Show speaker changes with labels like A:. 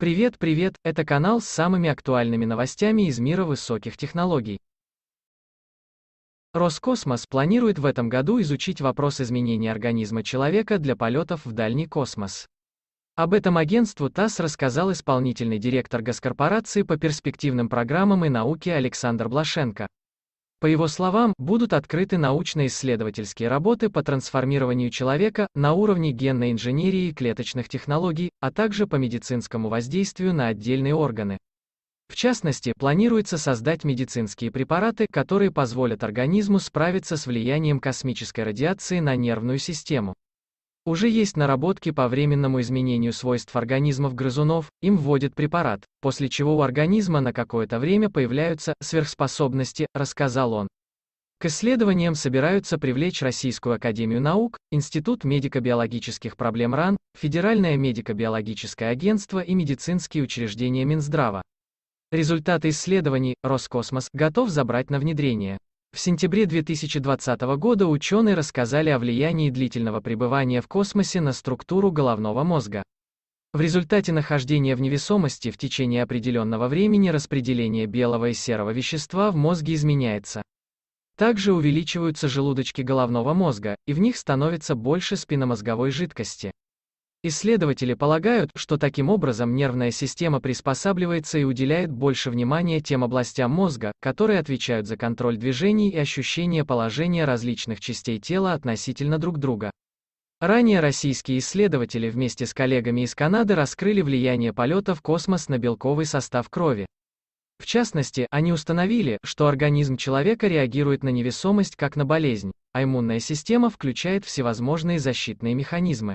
A: Привет, привет, это канал с самыми актуальными новостями из мира высоких технологий. Роскосмос планирует в этом году изучить вопрос изменения организма человека для полетов в дальний космос. Об этом агентству ТАСС рассказал исполнительный директор Госкорпорации по перспективным программам и науке Александр Блашенко. По его словам, будут открыты научно-исследовательские работы по трансформированию человека на уровне генной инженерии и клеточных технологий, а также по медицинскому воздействию на отдельные органы. В частности, планируется создать медицинские препараты, которые позволят организму справиться с влиянием космической радиации на нервную систему. Уже есть наработки по временному изменению свойств организмов грызунов, им вводят препарат, после чего у организма на какое-то время появляются сверхспособности, рассказал он. К исследованиям собираются привлечь Российскую академию наук, Институт медико-биологических проблем РАН, Федеральное медико-биологическое агентство и медицинские учреждения Минздрава. Результаты исследований Роскосмос готов забрать на внедрение. В сентябре 2020 года ученые рассказали о влиянии длительного пребывания в космосе на структуру головного мозга. В результате нахождения в невесомости в течение определенного времени распределение белого и серого вещества в мозге изменяется. Также увеличиваются желудочки головного мозга, и в них становится больше спинномозговой жидкости. Исследователи полагают, что таким образом нервная система приспосабливается и уделяет больше внимания тем областям мозга, которые отвечают за контроль движений и ощущение положения различных частей тела относительно друг друга. Ранее российские исследователи вместе с коллегами из Канады раскрыли влияние полета в космос на белковый состав крови. В частности, они установили, что организм человека реагирует на невесомость как на болезнь, а иммунная система включает всевозможные защитные механизмы.